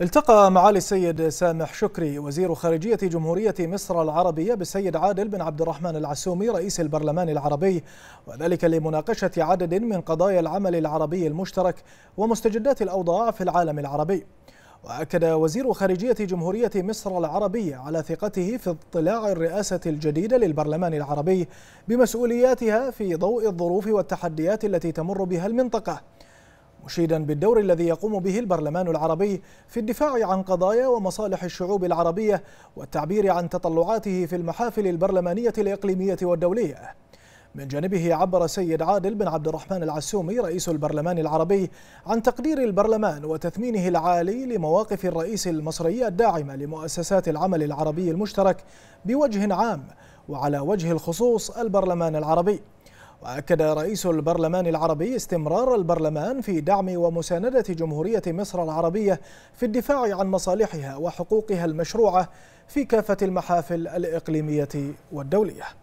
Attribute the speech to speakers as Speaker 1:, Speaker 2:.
Speaker 1: التقى معالي السيد سامح شكري وزير خارجية جمهورية مصر العربية بالسيد عادل بن عبد الرحمن العسومي رئيس البرلمان العربي وذلك لمناقشة عدد من قضايا العمل العربي المشترك ومستجدات الأوضاع في العالم العربي وأكد وزير خارجية جمهورية مصر العربية على ثقته في اطلاع الرئاسة الجديدة للبرلمان العربي بمسؤولياتها في ضوء الظروف والتحديات التي تمر بها المنطقة مشيدا بالدور الذي يقوم به البرلمان العربي في الدفاع عن قضايا ومصالح الشعوب العربية والتعبير عن تطلعاته في المحافل البرلمانية الإقليمية والدولية من جانبه عبر سيد عادل بن عبد الرحمن العسومي رئيس البرلمان العربي عن تقدير البرلمان وتثمينه العالي لمواقف الرئيس المصري الداعمة لمؤسسات العمل العربي المشترك بوجه عام وعلى وجه الخصوص البرلمان العربي وأكد رئيس البرلمان العربي استمرار البرلمان في دعم ومساندة جمهورية مصر العربية في الدفاع عن مصالحها وحقوقها المشروعة في كافة المحافل الإقليمية والدولية